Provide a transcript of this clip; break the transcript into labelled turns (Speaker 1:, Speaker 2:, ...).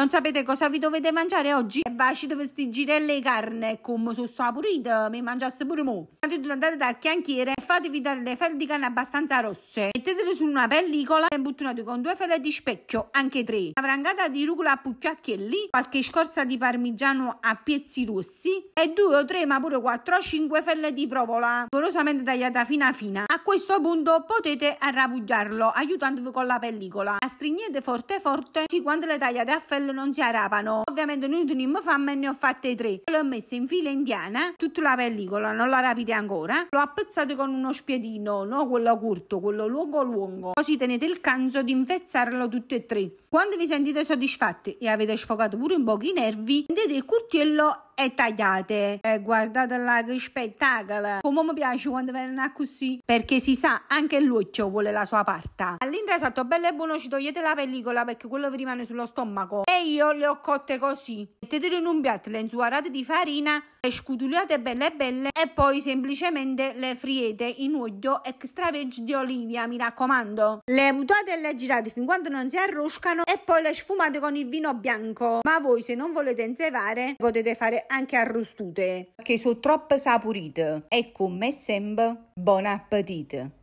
Speaker 1: Non sapete cosa vi dovete mangiare oggi? E facite questi girelli di carne come sono saporite, mi mangiasse pure mo. Innanzitutto andate dal chianchiere e fatevi dare le felle di carne abbastanza rosse. Mettetele su una pellicola e buttate con due felle di specchio, anche tre. Una frangata di rucola a pucchiacchielli, qualche scorza di parmigiano a pezzi rossi e due o tre, ma pure quattro o cinque felle di provola, rigorosamente tagliata fina fina. A questo punto potete arravugliarlo aiutandovi con la pellicola. La stringete forte forte, sì, quando le tagliate a felle coltello non si arapano. Ovviamente noi dobbiamo fanno e ne ho fatte tre. L'ho messa in fila indiana, tutta la pellicola, non la rapite ancora. L'ho appezzato con uno spiedino, no quello corto, quello lungo lungo. Così tenete il canzo di infezzarlo tutti e tre. Quando vi sentite soddisfatti e avete sfogato pure un po' i nervi, prendete il curtiello e tagliate. E guardate là che spettacolo! Come mi piace quando vengono così, perché si sa, anche il luccio vuole la sua parte. All'intrasatto bello e buono ci togliete la pellicola perché quello vi rimane sullo stomaco. E io le ho cotte così. Mettetelo in un piatto, le insuarate di farina, le scutuliate belle belle e poi semplicemente le friete in olio extravergine di olivia, mi raccomando. Le evutate e le girate fin quando non si arroscano e poi le sfumate con il vino bianco. Ma voi se non volete inzevare potete fare anche arrostute, che sono troppo saporite. E come sempre, buon appetito!